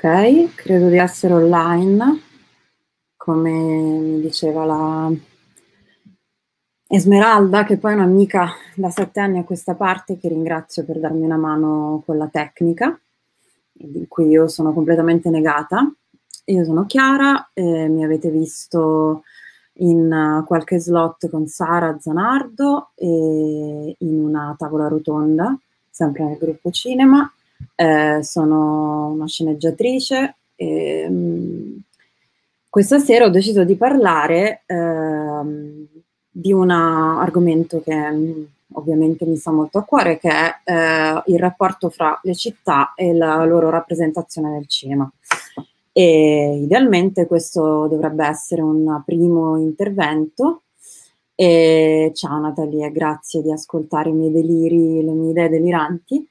Ok, credo di essere online, come mi diceva la Esmeralda, che poi è un'amica da sette anni a questa parte, che ringrazio per darmi una mano con la tecnica, di cui io sono completamente negata. Io sono Chiara, eh, mi avete visto in uh, qualche slot con Sara Zanardo e in una tavola rotonda, sempre nel gruppo cinema, eh, sono una sceneggiatrice e mh, mm, questa sera ho deciso di parlare eh, di un argomento che mh, mm, ovviamente mi sta molto a cuore, che è eh, il rapporto fra le città e la loro rappresentazione nel cinema. E idealmente questo dovrebbe essere un primo intervento. E ciao Natalia, grazie di ascoltare i miei deliri, le mie idee deliranti.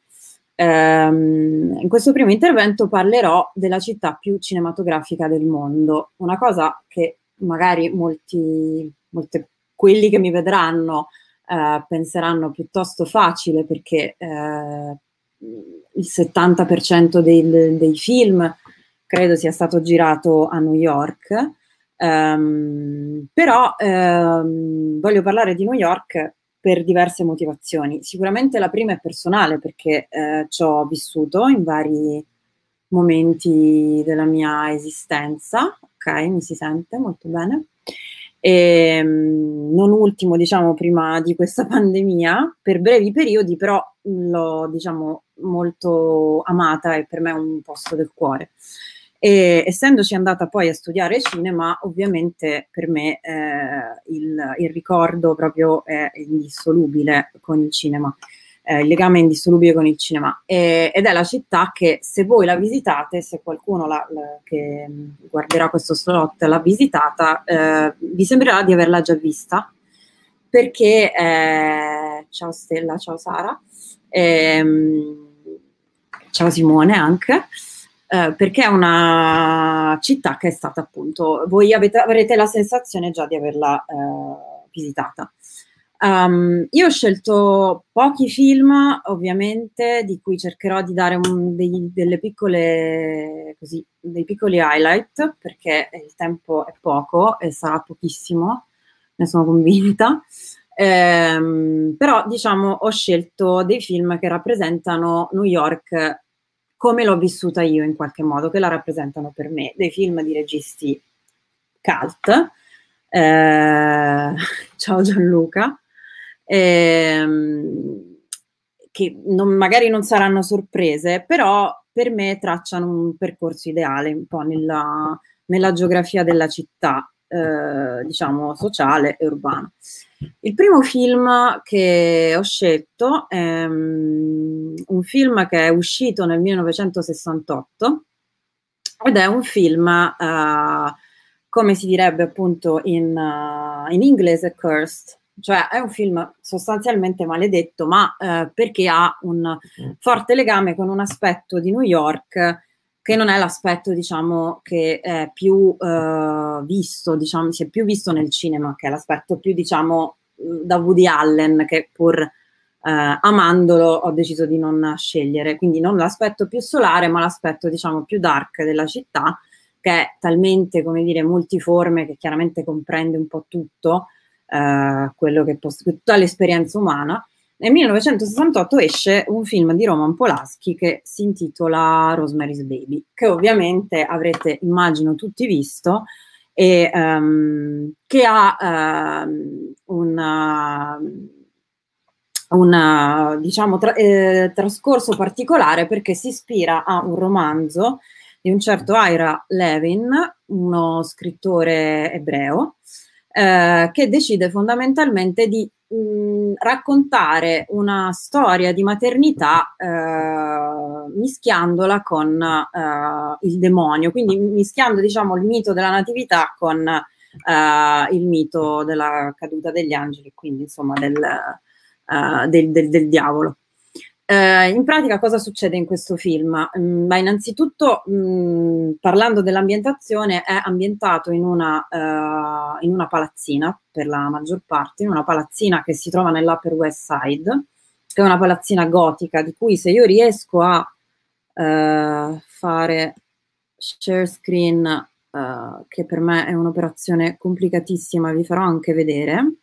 Um, in questo primo intervento parlerò della città più cinematografica del mondo, una cosa che magari molti, molte, quelli che mi vedranno uh, penseranno piuttosto facile perché uh, il 70% dei, dei, film credo sia stato girato a New York, um, però um, voglio parlare di New York per diverse motivazioni. Sicuramente la prima è personale perché eh, ci ho vissuto in vari momenti della mia esistenza, ok, mi si sente molto bene. E, ehm, non ultimo, diciamo, prima di questa pandemia, per brevi periodi, però mm, l'ho, diciamo, molto amata e per me è un posto del cuore. E, essendoci andata poi a studiare cinema, ovviamente per me eh, il, il, ricordo proprio è indissolubile con il cinema, eh, il legame è indissolubile con il cinema e, ed è la città che se voi la visitate, se qualcuno la, la, che guarderà questo slot l'ha visitata, eh, vi sembrerà di averla già vista perché, eh, ciao Stella, ciao Sara, ehm, ciao Simone anche. Eh, perché è una città che è stata appunto, voi avete, avrete la sensazione già di averla eh, visitata. Um, io ho scelto pochi film, ovviamente, di cui cercherò di dare un, dei, delle piccole, così, dei piccoli highlight, perché il tempo è poco e sarà pochissimo, ne sono convinta. Um, però, diciamo, ho scelto dei film che rappresentano New York come l'ho vissuta io in qualche modo, che la rappresentano per me, dei film di registi cult. Eh, ciao Gianluca. Eh, che non, magari non saranno sorprese, però per me tracciano un percorso ideale un po' nella, nella geografia della città eh, diciamo, sociale e urbana. Il primo film che ho scelto è um, un film che è uscito nel 1968 ed è un film, uh, come si direbbe appunto in, uh, in, inglese, cursed, cioè è un film sostanzialmente maledetto, ma uh, perché ha un mm. forte legame con un aspetto di New York che non è l'aspetto, diciamo, che è più eh, visto, diciamo, si è più visto nel cinema, che è l'aspetto più, diciamo, mm, da Woody Allen, che pur eh, amandolo ho deciso di non scegliere. Quindi non l'aspetto più solare, ma l'aspetto, diciamo, più dark della città, che è talmente, come dire, multiforme, che chiaramente comprende un po' tutto, eh, quello che posso, tutta l'esperienza umana, nel 1968 esce un film di Roman Polaschi che si intitola Rosemary's Baby, che ovviamente avrete immagino tutti visto, e, um, che ha uh, ehm, una, ehm, un diciamo, tra, eh, trascorso particolare perché si ispira a un romanzo di un certo Ira Levin, uno scrittore ebreo, eh, che decide fondamentalmente di mh, mm, raccontare una storia di maternità eh, mischiandola con eh, il demonio, quindi mischiando diciamo, il mito della natività con eh, il mito della caduta degli angeli, quindi insomma del, eh, del, del, del diavolo. Eh, in pratica cosa succede in questo film? Mm, beh, innanzitutto, mm, parlando dell'ambientazione, è ambientato in una, uh, in una, palazzina, per la maggior parte, in una palazzina che si trova nell'Upper West Side, che è una palazzina gotica, di cui se io riesco a uh, fare share screen, uh, che per me è un'operazione complicatissima, vi farò anche vedere.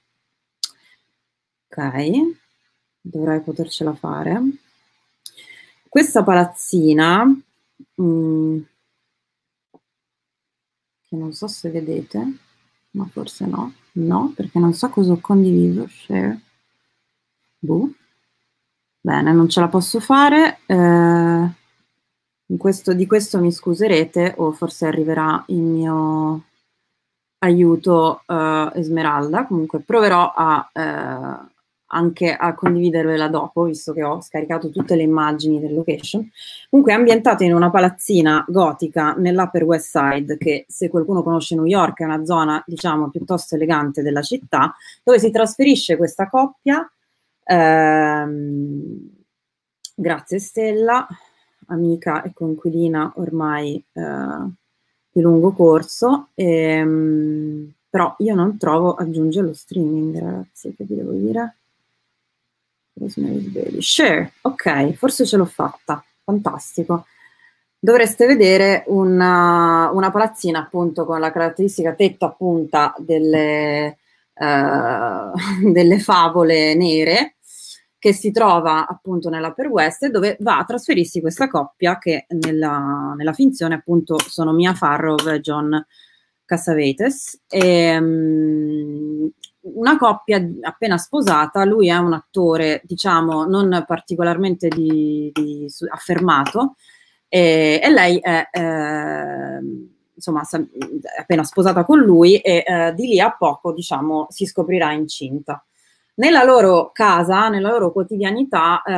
Ok dovrei potercela fare. Questa palazzina, mh, mm, che non so se vedete, ma forse no, no, perché non so cosa ho condiviso, share, boh. Bene, non ce la posso fare, eh, questo, di questo mi scuserete o forse arriverà il mio aiuto eh, Esmeralda, comunque proverò a... Eh, anche a condividervela dopo, visto che ho scaricato tutte le immagini del location. Comunque è ambientato in una palazzina gotica nell'Upper West Side, che se qualcuno conosce New York è una zona, diciamo, piuttosto elegante della città, dove si trasferisce questa coppia. Ehm, grazie Stella, amica e conquilina ormai eh, di lungo corso. E, ehm, però io non trovo aggiunge lo streaming, ragazzi, che vi devo dire? Rosemary's Baby. Share, ok, forse ce l'ho fatta, fantastico. Dovreste vedere una, una, palazzina appunto con la caratteristica tetto a punta delle, uh, delle favole nere che si trova appunto nell'Upper West dove va a trasferirsi questa coppia che nella, nella finzione appunto sono Mia Farrow e John Cassavetes e, um, una coppia appena sposata, lui è un attore, diciamo, non particolarmente di, di affermato, e, e, lei è eh, insomma appena sposata con lui e eh, di lì a poco diciamo si scoprirà incinta nella loro casa nella loro quotidianità eh,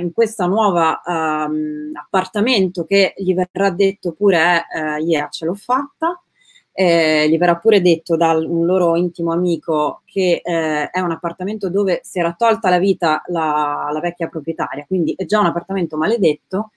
in questo nuovo ehm, appartamento che gli verrà detto pure è eh, yeah ce l'ho fatta eh, gli verrà pure detto da un loro intimo amico che eh, è un appartamento dove si era tolta la vita la, la vecchia proprietaria, quindi è già un appartamento maledetto,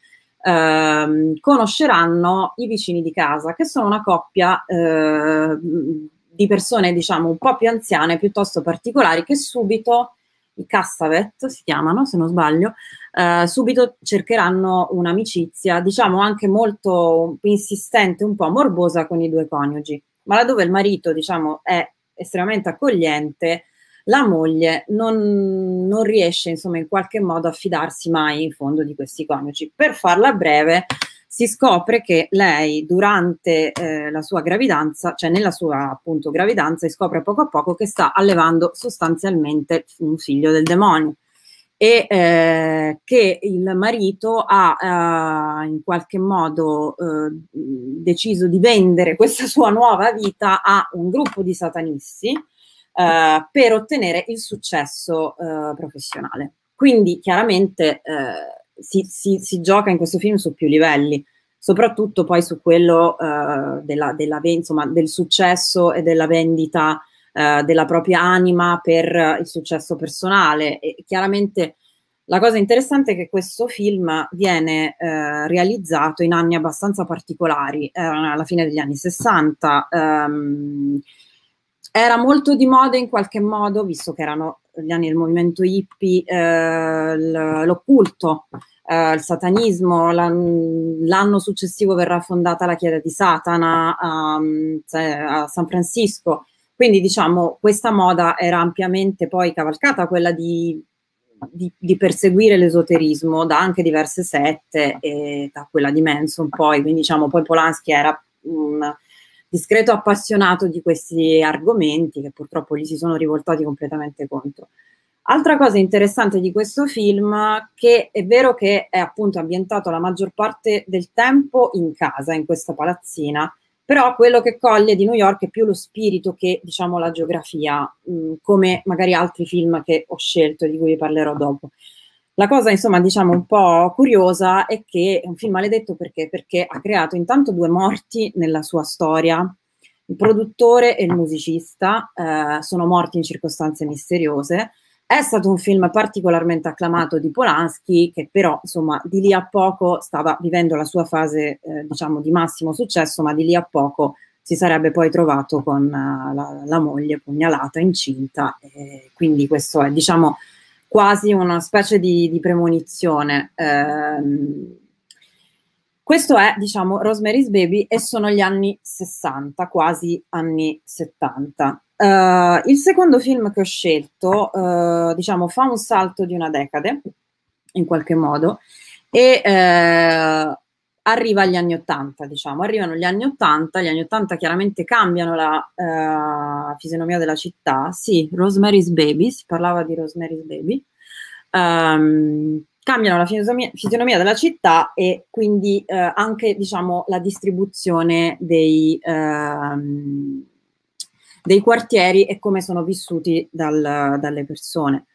ehm, conosceranno i vicini di casa, che sono una coppia eh, di persone, diciamo, un po' più anziane, piuttosto particolari, che subito i Cassavet si chiamano, se non sbaglio, eh, subito cercheranno un'amicizia, diciamo anche molto insistente, un po' morbosa con i due coniugi, ma laddove il marito, diciamo, è estremamente accogliente, la moglie non, non riesce insomma in qualche modo a fidarsi mai in fondo di questi coniugi. Per farla breve, si scopre che lei durante eh, la sua gravidanza, cioè nella sua appunto gravidanza, si scopre poco a poco che sta allevando sostanzialmente un figlio del demonio e eh, che il marito ha eh, in qualche modo eh, deciso di vendere questa sua nuova vita a un gruppo di satanisti eh, per ottenere il successo eh, professionale. Quindi chiaramente eh, si, si, si, gioca in questo film su più livelli, soprattutto poi su quello eh, della, della, insomma, del successo e della vendita della propria anima per il successo personale. E chiaramente la cosa interessante è che questo film viene eh, realizzato in anni abbastanza particolari, eh, alla fine degli anni 60, ehm, era molto di moda in qualche modo, visto che erano gli anni del movimento hippie, eh, l'occulto, eh, il satanismo, l'anno successivo verrà fondata la Chiesa di Satana a, ehm, a San Francisco, quindi diciamo questa moda era ampiamente poi cavalcata, quella di di, di, perseguire l'esoterismo da anche diverse sette e da quella di Manson poi, quindi diciamo poi Polanski era un, discreto appassionato di questi argomenti che purtroppo gli si sono rivoltati completamente contro. Altra cosa interessante di questo film, che è vero che è appunto ambientato la maggior parte del tempo in casa, in questa palazzina, però quello che coglie di New York è più lo spirito che diciamo la geografia, mh, mm, come magari altri film che ho scelto di cui vi parlerò dopo. La cosa, insomma, diciamo un po' curiosa è che è un film maledetto perché? perché ha creato intanto due morti nella sua storia. Il produttore e il musicista eh, sono morti in circostanze misteriose. È stato un film particolarmente acclamato di Polanski, che però, insomma, di lì a poco stava vivendo la sua fase, eh, diciamo, di massimo successo, ma di lì a poco si sarebbe poi trovato con eh, la, la moglie pugnalata, incinta. E quindi questo è, diciamo, quasi una specie di, di premonizione. Eh, questo è, diciamo, Rosemary's Baby e sono gli anni 60, quasi anni 70. Uh, eh, il secondo film che ho scelto, uh, diciamo, fa un salto di una decade, in qualche modo, e uh, arriva agli anni 80, diciamo, arrivano gli anni 80, gli anni 80 chiaramente cambiano la uh, fisionomia della città, sì, Rosemary's Baby, si parlava di Rosemary's Baby, um, cambiano la fisionomia, fisionomia, della città e quindi uh, anche diciamo, la distribuzione dei, uh, dei, quartieri e come sono vissuti dal, dalle persone.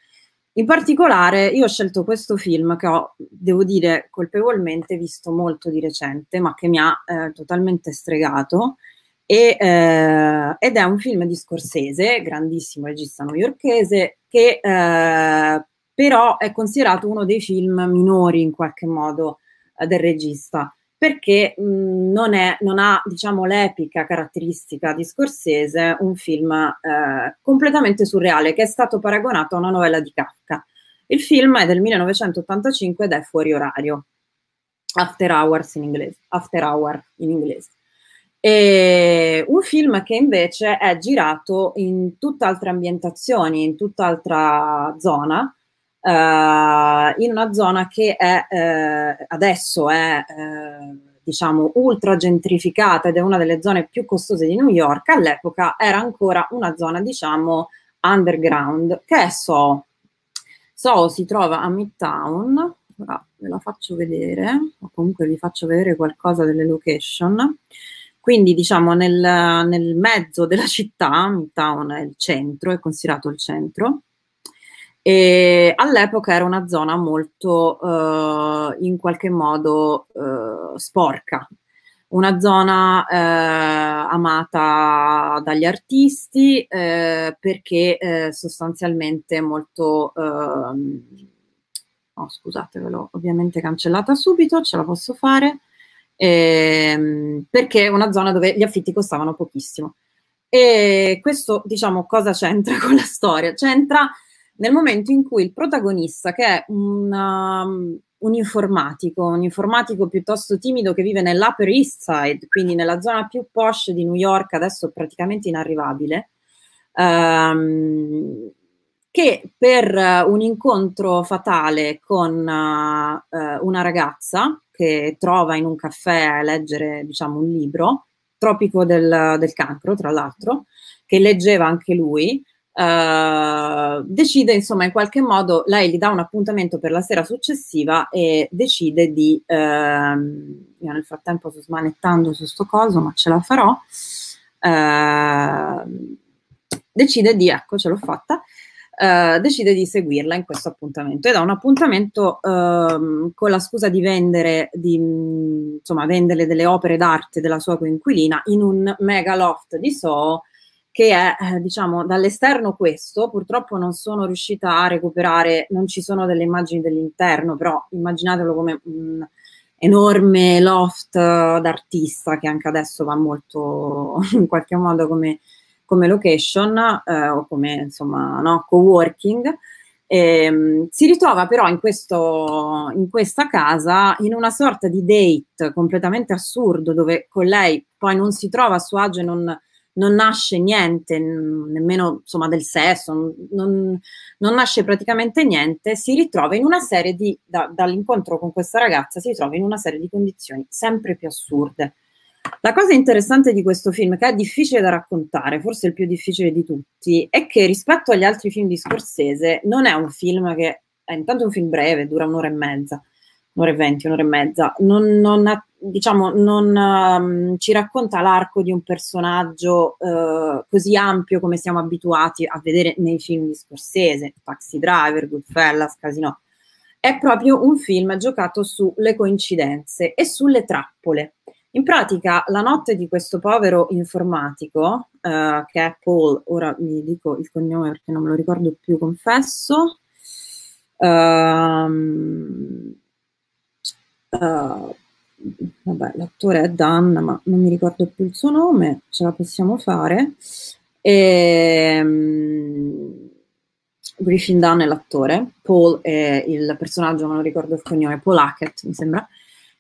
In particolare io ho scelto questo film che ho, devo dire, colpevolmente visto molto di recente, ma che mi ha eh, totalmente stregato, e, eh, ed è un film di Scorsese, grandissimo regista newyorkese, che eh, però è considerato uno dei film minori in qualche modo eh, del regista perché mh, mhmm, non, è, non, ha diciamo, l'epica caratteristica di Scorsese un film eh, completamente surreale che è stato paragonato a una novella di Kafka. Il film è del 1985 ed è fuori orario, after hours in inglese. After hour in inglese. E un film che invece è girato in tutt'altre ambientazioni, in tutt'altra zona, eh, in una zona che è, eh, adesso è eh, diciamo ultra gentrificata ed è una delle zone più costose di New York, all'epoca era ancora una zona diciamo underground che è So. So si trova a Midtown, ora ve la faccio vedere o comunque vi faccio vedere qualcosa delle location. Quindi diciamo nel, nel mezzo della città, Midtown è il centro, è considerato il centro, e all'epoca era una zona molto eh, in qualche modo eh, sporca, una zona eh, amata dagli artisti eh, perché eh, sostanzialmente molto... oh, l'ho ovviamente cancellata subito, ce la posso fare, ehm, perché è una zona dove gli affitti costavano pochissimo. E questo, diciamo, cosa c'entra con la storia? C'entra nel momento in cui il protagonista, che è una, um, un informatico, un informatico piuttosto timido che vive nell'Upper East Side, quindi nella zona più posh di New York, adesso praticamente inarrivabile, ehm, che per eh, un incontro fatale con uh, una ragazza che trova in un caffè a leggere diciamo, un libro, Tropico del, del cancro, tra l'altro, che leggeva anche lui, eh, decide insomma in qualche modo, lei gli dà un appuntamento per la sera successiva e decide di, ehm, io nel frattempo sto smanettando su sto coso ma ce la farò, eh, decide di, ecco ce l'ho fatta, Uh, decide di seguirla in questo appuntamento ed ha un appuntamento uh, con la scusa di vendere, di, insomma, vendere delle opere d'arte della sua coinquilina in un mega loft di Soho che è, eh, diciamo, dall'esterno questo, purtroppo non sono riuscita a recuperare, non ci sono delle immagini dell'interno, però immaginatelo come un enorme loft eh, d'artista che anche adesso va molto in qualche modo come, come location eh, o come insomma no, co-working. E, ehm, si ritrova però in, questo, in questa casa in una sorta di date completamente assurdo dove con lei poi non si trova a suo agio e non, non nasce niente, nemmeno insomma, del sesso, non, non, nasce praticamente niente, si ritrova in una serie di, da, dall'incontro con questa ragazza, si ritrova in una serie di condizioni sempre più assurde. La cosa interessante di questo film, che è difficile da raccontare, forse il più difficile di tutti, è che rispetto agli altri film di Scorsese non è un film che è intanto un film breve, dura un'ora e mezza, un'ora e venti, un'ora e mezza, non, non ha diciamo, non um, ci racconta l'arco di un personaggio uh, così ampio come siamo abituati a vedere nei film di Scorsese, Taxi Driver, Goodfellas, Casino. È proprio un film giocato sulle coincidenze e sulle trappole. In pratica, la notte di questo povero informatico, uh, che è Paul, ora vi dico il cognome perché non me lo ricordo più, confesso, uh, vabbè, l'attore è Dan, ma non mi ricordo più il suo nome, ce la possiamo fare. E, um, Griffin Dunn è l'attore, Paul è il personaggio, non ricordo il cognome, Paul Hackett mi sembra,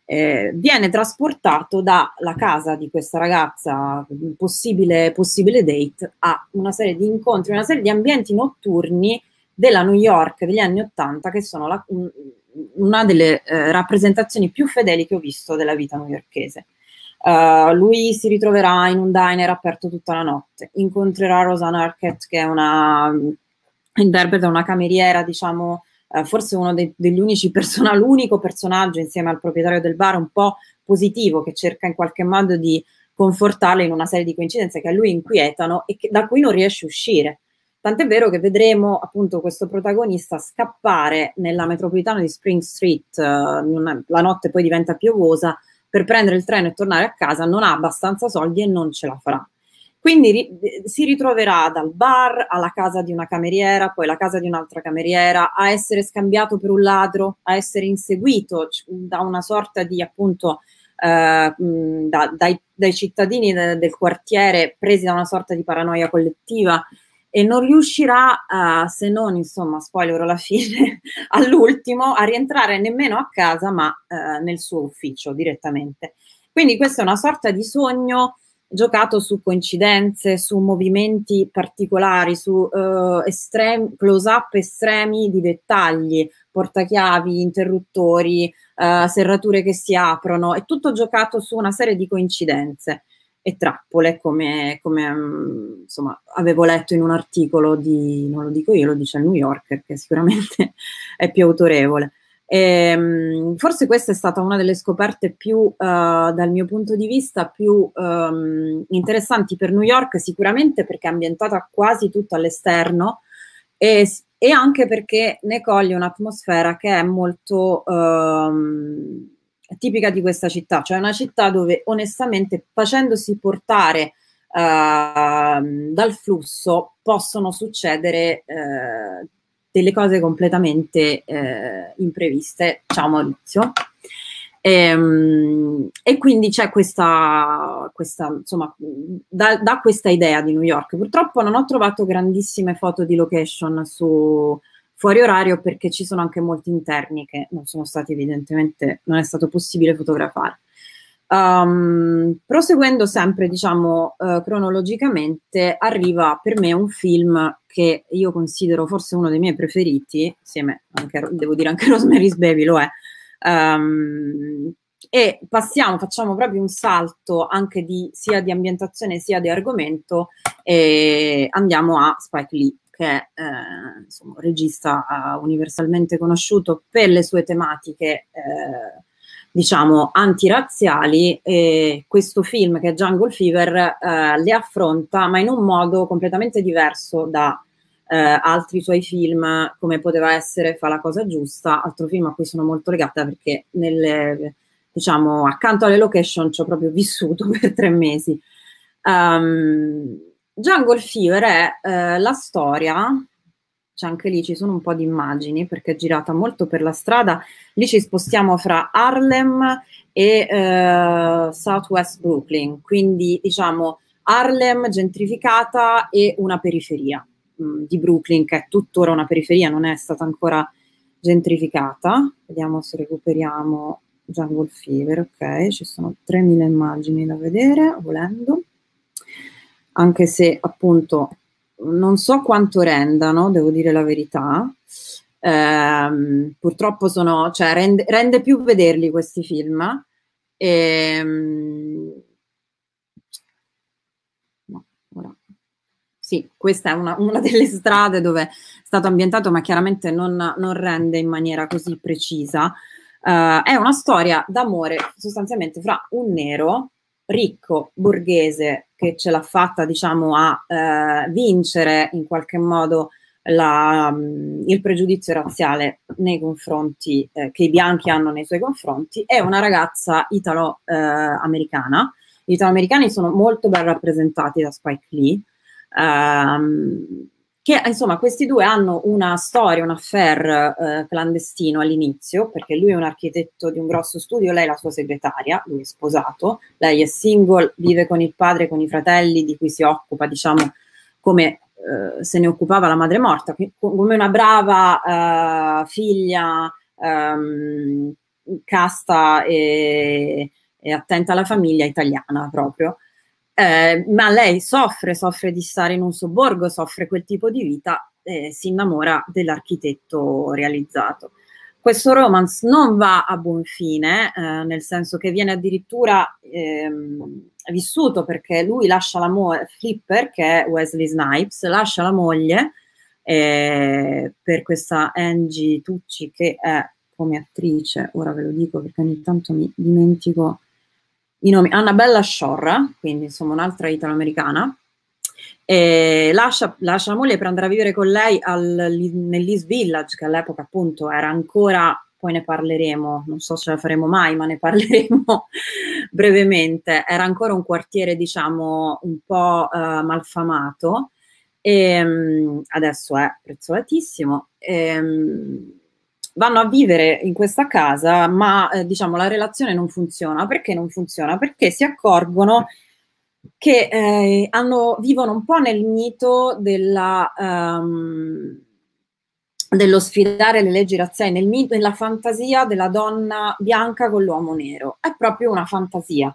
eh, viene trasportato dalla casa di questa ragazza, possibile, possibile date, a una serie di incontri, una serie di ambienti notturni della New York degli anni Ottanta che sono la, una delle eh, rappresentazioni più fedeli che ho visto della vita newyorchese. Uh, eh, lui si ritroverà in un diner aperto tutta la notte, incontrerà Rosanna Arquette che è una mm, interpreta, una cameriera, diciamo, uh, forse uno de- degli unici personaggi, l'unico personaggio insieme al proprietario del bar un po' positivo che cerca in qualche modo di confortarle in una serie di coincidenze che a lui inquietano e che, da cui non riesce a uscire. Tant'è vero che vedremo appunto questo protagonista scappare nella metropolitana di Spring Street, eh, una, la notte poi diventa piovosa, per prendere il treno e tornare a casa, non ha abbastanza soldi e non ce la farà. Quindi ri eh, si ritroverà dal bar alla casa di una cameriera, poi alla casa di un'altra cameriera, a essere scambiato per un ladro, a essere inseguito da una sorta di appunto eh, da, dai, dai, cittadini de del quartiere presi da una sorta di paranoia collettiva e non riuscirà, uh, se non, insomma, spoiler alla fine, all'ultimo, a rientrare nemmeno a casa, ma uh, nel suo ufficio direttamente. Quindi questa è una sorta di sogno giocato su coincidenze, su movimenti particolari, su uh, estrem- close-up estremi di dettagli, portachiavi, interruttori, serrature che si aprono, è tutto giocato su una serie di coincidenze e trappole, come, come mm, insomma, avevo letto in un articolo di, non lo dico io, lo dice il New Yorker, che sicuramente è più autorevole. E, ehm, forse questa è stata una delle scoperte più, uh, dal mio punto di vista, più um, interessanti per New York, sicuramente perché è ambientata quasi tutto all'esterno e, e, anche perché ne coglie un'atmosfera che è molto um, tipica di questa città, cioè una città dove onestamente facendosi portare uh, dal flusso possono succedere uh, delle cose completamente uh, impreviste. Ciao Maurizio. E, ehm, e, quindi c'è questa, questa, insomma, da, da, questa idea di New York. Purtroppo non ho trovato grandissime foto di location su, fuori orario perché ci sono anche molti interni che non sono stati evidentemente, non è stato possibile fotografare. Um, proseguendo sempre, diciamo, uh, cronologicamente, arriva per me un film che io considero forse uno dei miei preferiti, insieme anche, devo dire anche Rosemary's Baby lo è, um, e passiamo, facciamo proprio un salto anche di, sia di ambientazione sia di argomento e andiamo a Spike Lee che è eh, un regista universalmente conosciuto per le sue tematiche eh, diciamo antirazziali e questo film che è Jungle Fever eh, le affronta ma in un modo completamente diverso da eh, altri suoi film come poteva essere Fa la cosa giusta, altro film a cui sono molto legata perché nelle, diciamo accanto alle location ci ho proprio vissuto per tre mesi. Um, Jungle Fever è eh, la storia, cioè anche lì ci sono un po' di immagini perché è girata molto per la strada, lì ci spostiamo fra Harlem e eh, Southwest Brooklyn, quindi diciamo Harlem gentrificata e una periferia mh, mm, di Brooklyn che è tuttora una periferia, non è stata ancora gentrificata. Vediamo se recuperiamo Jungle Fever, ok, ci sono 3.000 immagini da vedere volendo anche se appunto non so quanto rendano, devo dire la verità. Eh, purtroppo sono, cioè, rende, rende, più vederli questi film. E, ehm, Sì, questa è una, una, delle strade dove è stato ambientato, ma chiaramente non, non rende in maniera così precisa. Eh, è una storia d'amore sostanzialmente fra un nero ricco borghese che ce l'ha fatta diciamo a eh, vincere in qualche modo la, mm, il pregiudizio razziale nei confronti eh, che i bianchi hanno nei suoi confronti è una ragazza italo-americana. Eh, Gli italo-americani sono molto ben rappresentati da Spike Lee. Um, che insomma questi due hanno una storia, un affair eh, clandestino all'inizio, perché lui è un architetto di un grosso studio, lei è la sua segretaria, lui è sposato, lei è single, vive con il padre, e con i fratelli di cui si occupa, diciamo, come eh, se ne occupava la madre morta, come una brava eh, figlia ehm, casta e, e attenta alla famiglia italiana proprio. Eh, ma lei soffre, soffre di stare in un sobborgo, soffre quel tipo di vita e eh, si innamora dell'architetto realizzato. Questo romance non va a buon fine, eh, nel senso che viene addirittura ehm, vissuto perché lui lascia la moglie, Flipper, che è Wesley Snipes, lascia la moglie eh, per questa Angie Tucci che è come attrice, ora ve lo dico perché ogni tanto mi dimentico i nomi Annabella Sciorra, quindi insomma un'altra italoamericana, lascia, lascia, la moglie per andare a vivere con lei nell'East Village, che all'epoca appunto era ancora, poi ne parleremo, non so se la faremo mai, ma ne parleremo brevemente, era ancora un quartiere diciamo un po' eh, malfamato, e, ehm, adesso è prezzolatissimo. E, ehm, vanno a vivere in questa casa, ma eh, diciamo la relazione non funziona. Perché non funziona? Perché si accorgono che eh, hanno, vivono un po' nel mito della, um, dello sfidare le leggi razziali, nel mito, nella fantasia della donna bianca con l'uomo nero. È proprio una fantasia.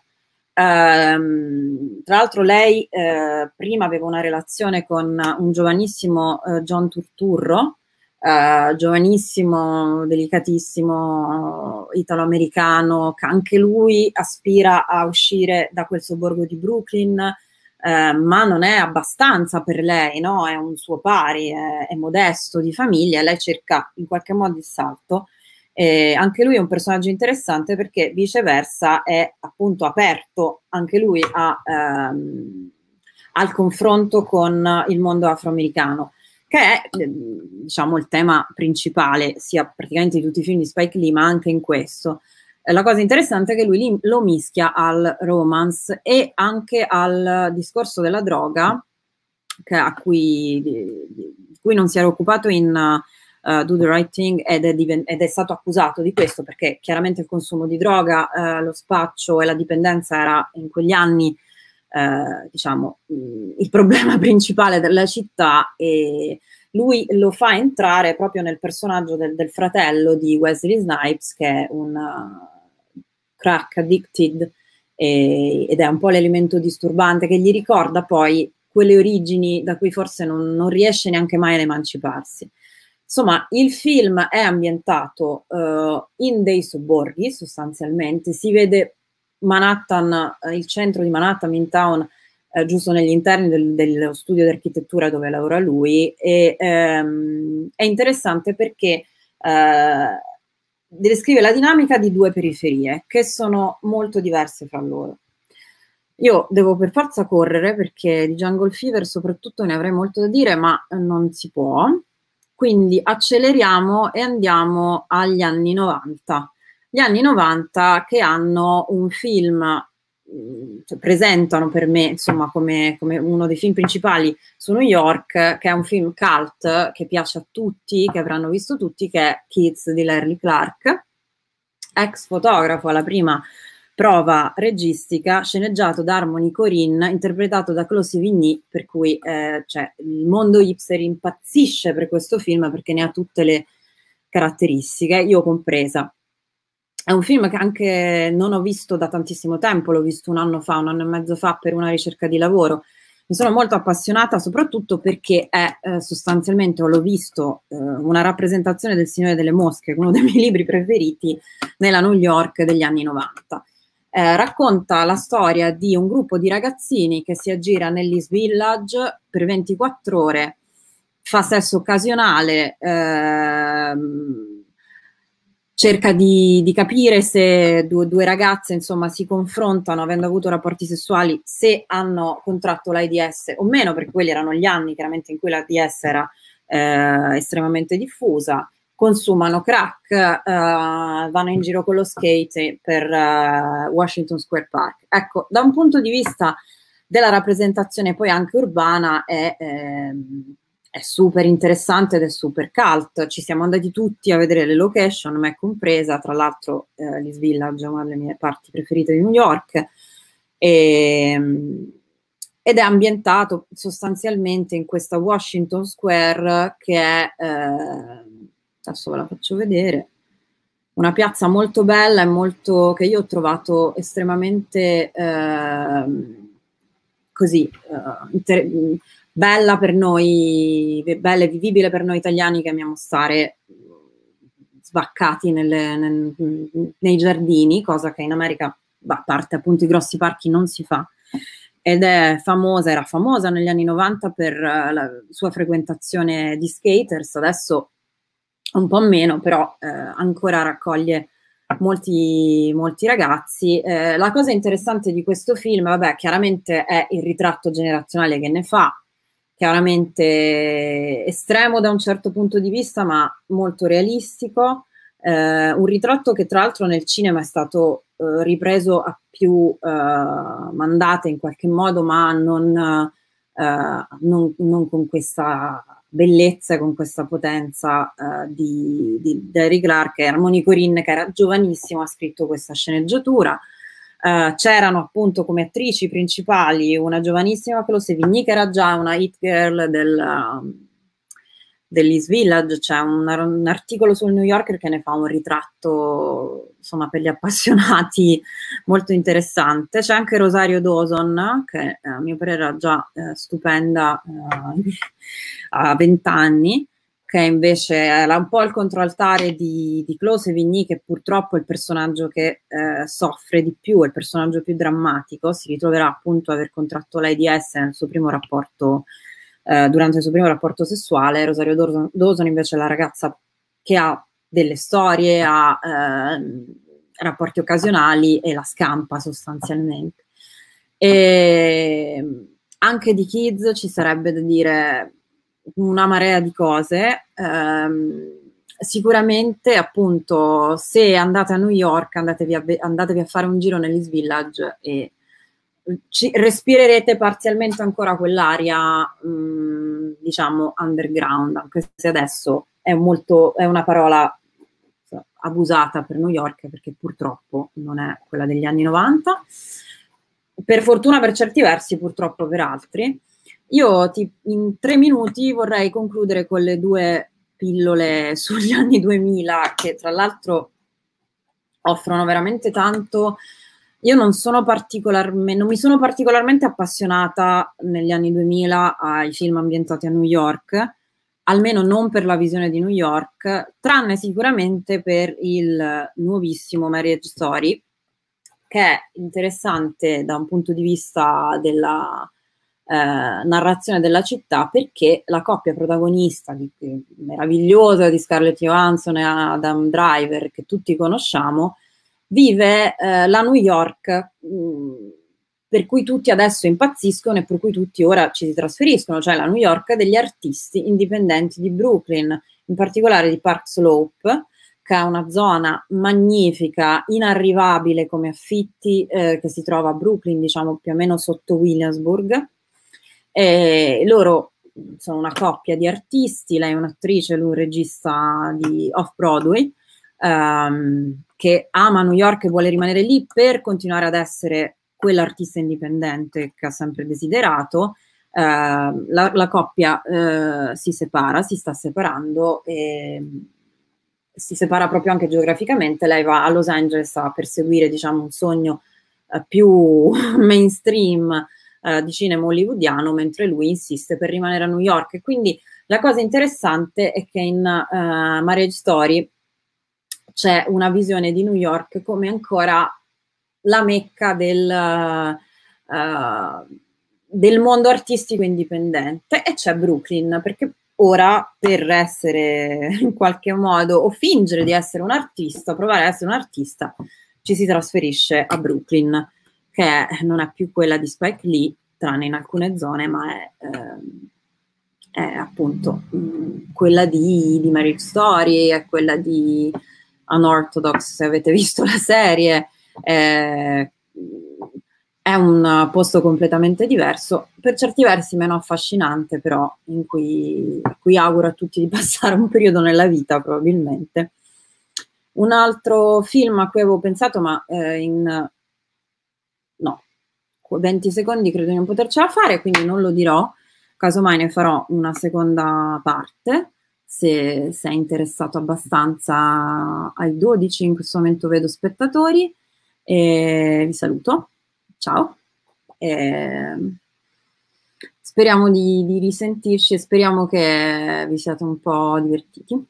Um, tra l'altro lei eh, prima aveva una relazione con un giovanissimo eh, John Turturro, eh, giovanissimo, delicatissimo, eh, italo-americano, che anche lui aspira a uscire da quel sobborgo di Brooklyn, eh, ma non è abbastanza per lei, no? è un suo pari, è, è modesto, di famiglia, lei cerca in qualche modo il salto. Eh, anche lui è un personaggio interessante perché viceversa è appunto aperto anche lui a, ehm, al confronto con il mondo afroamericano che è ehm, diciamo, il tema principale sia praticamente di tutti i film di Spike Lee, ma anche in questo. Eh, la cosa interessante è che lui lo mischia al romance e anche al discorso della droga, a cui, di, cui non si era occupato in uh, Do the Right Thing ed è, ed è, stato accusato di questo perché chiaramente il consumo di droga, uh, lo spaccio e la dipendenza era in quegli anni eh, diciamo, mm, il problema principale della città e lui lo fa entrare proprio nel personaggio del, del fratello di Wesley Snipes, che è un uh, crack addicted e, ed è un po' l'elemento disturbante che gli ricorda poi quelle origini da cui forse non, non riesce neanche mai ad emanciparsi. Insomma, il film è ambientato uh, in dei sobborghi sostanzialmente, si vede Manhattan, eh, il centro di Manhattan, Midtown, eh, giusto negli interni del, dello studio di architettura dove lavora lui. E, ehm, è interessante perché eh, descrive la dinamica di due periferie che sono molto diverse fra loro. Io devo per forza correre perché di Jungle Fever soprattutto ne avrei molto da dire, ma eh, non si può. Quindi acceleriamo e andiamo agli anni 90 gli anni 90 che hanno un film, mm, cioè presentano per me insomma come, come, uno dei film principali su New York, che è un film cult che piace a tutti, che avranno visto tutti, che è Kids di Larry Clark, ex fotografo alla prima prova registica, sceneggiato da Harmony Corinne, interpretato da Closy Vigny, per cui eh, cioè, il mondo hipster impazzisce per questo film perché ne ha tutte le caratteristiche, io compresa. È un film che anche non ho visto da tantissimo tempo, l'ho visto un anno fa, un anno e mezzo fa per una ricerca di lavoro. Mi sono molto appassionata soprattutto perché è eh, sostanzialmente, l'ho visto, eh, una rappresentazione del Signore delle Mosche, uno dei miei libri preferiti, nella New York degli anni 90. Eh, racconta la storia di un gruppo di ragazzini che si aggira nell'East Village per 24 ore, fa sesso occasionale, ehm, cerca di, di capire se due, due, ragazze insomma, si confrontano avendo avuto rapporti sessuali, se hanno contratto l'AIDS o meno, perché quelli erano gli anni chiaramente in cui l'AIDS era eh, estremamente diffusa, consumano crack, eh, vanno in giro con lo skate per eh, Washington Square Park. Ecco, da un punto di vista della rappresentazione poi anche urbana è... Ehm, è super interessante ed è super cult. Ci siamo andati tutti a vedere le location, me compresa, tra l'altro eh, Liz Village è una delle mie parti preferite di New York. E, ehm, ed è ambientato sostanzialmente in questa Washington Square che è, eh, adesso ve la faccio vedere, una piazza molto bella e molto, che io ho trovato estremamente eh, così eh, bella per noi, bella e vivibile per noi italiani che amiamo stare mm, sbaccati nelle, nel, mm, nei giardini, cosa che in America, a parte appunto i grossi parchi, non si fa. Ed è famosa, era famosa negli anni 90 per eh, la sua frequentazione di skaters, adesso un po' meno, però eh, ancora raccoglie molti, molti ragazzi. Eh, la cosa interessante di questo film, vabbè, chiaramente è il ritratto generazionale che ne fa, chiaramente estremo da un certo punto di vista, ma molto realistico. Eh, un ritratto che tra l'altro nel cinema è stato eh, ripreso a più eh, mandate in qualche modo, ma non, eh, non, non, con questa bellezza e con questa potenza eh, di, di Derry Clark. Armoni Corinne, che era giovanissimo, ha scritto questa sceneggiatura. Eh, c'erano appunto come attrici principali una giovanissima Chloe Vigny che era già una hit girl del, um, dell'East Village, c'è cioè un, un, articolo sul New Yorker che ne fa un ritratto insomma per gli appassionati molto interessante, c'è anche Rosario Dawson che eh, a mio parere era già eh, stupenda eh, a 20 anni che invece è eh, un po' il controaltare di, di Close Vigny, che purtroppo è il personaggio che eh, soffre di più, è il personaggio più drammatico, si ritroverà appunto a aver contratto l'AIDS nel suo primo rapporto, eh, durante il suo primo rapporto sessuale, Rosario Dawson, Dawson invece è la ragazza che ha delle storie, ha eh, rapporti occasionali e la scampa sostanzialmente. E anche di Kids ci sarebbe da dire una marea di cose. Ehm, sicuramente appunto se andate a New York andatevi a, andatevi a fare un giro nell'East Village e ci, respirerete parzialmente ancora quell'aria mh, mm, diciamo underground anche se adesso è, molto, è una parola abusata per New York perché purtroppo non è quella degli anni 90 per fortuna per certi versi purtroppo per altri io ti, in tre minuti vorrei concludere con le due pillole sugli anni 2000 che tra l'altro offrono veramente tanto. Io non, sono particolarmente, non mi sono particolarmente appassionata negli anni 2000 ai film ambientati a New York, almeno non per la visione di New York, tranne sicuramente per il nuovissimo Marriage Story, che è interessante da un punto di vista della, eh, narrazione della città perché la coppia protagonista di, di, eh, meravigliosa di Scarlett Johansson e Adam Driver che tutti conosciamo vive eh, la New York mh, mm, per cui tutti adesso impazziscono e per cui tutti ora ci si trasferiscono, cioè la New York degli artisti indipendenti di Brooklyn, in particolare di Park Slope, che è una zona magnifica, inarrivabile come affitti, eh, che si trova a Brooklyn, diciamo più o meno sotto Williamsburg, eh, loro sono una coppia di artisti, lei è un'attrice, lui è un regista di off-Broadway, ehm, che ama New York e vuole rimanere lì per continuare ad essere quell'artista indipendente che ha sempre desiderato. Eh, la, la, coppia eh, si separa, si sta separando e si separa proprio anche geograficamente. Lei va a Los Angeles a perseguire diciamo, un sogno eh, più mainstream eh, di cinema hollywoodiano, mentre lui insiste per rimanere a New York. E quindi la cosa interessante è che in uh, Marriage Story c'è una visione di New York come ancora la mecca del, uh, del mondo artistico indipendente e c'è Brooklyn, perché ora per essere in qualche modo o fingere di essere un artista, provare a essere un artista, ci si trasferisce a Brooklyn che non è più quella di Spike Lee, tranne in alcune zone, ma è, eh, è appunto mh, mm, quella di, di Marriage Story, è quella di Unorthodox, se avete visto la serie, eh, è un posto completamente diverso, per certi versi meno affascinante, però in cui, cui, auguro a tutti di passare un periodo nella vita, probabilmente. Un altro film a cui avevo pensato, ma eh, in no, 20 secondi credo di non potercela fare, quindi non lo dirò, casomai ne farò una seconda parte. Se, sei interessato abbastanza ai 12, in questo momento vedo spettatori. E vi saluto, ciao. E ehm, speriamo di, di risentirci e speriamo che vi siate un po' divertiti.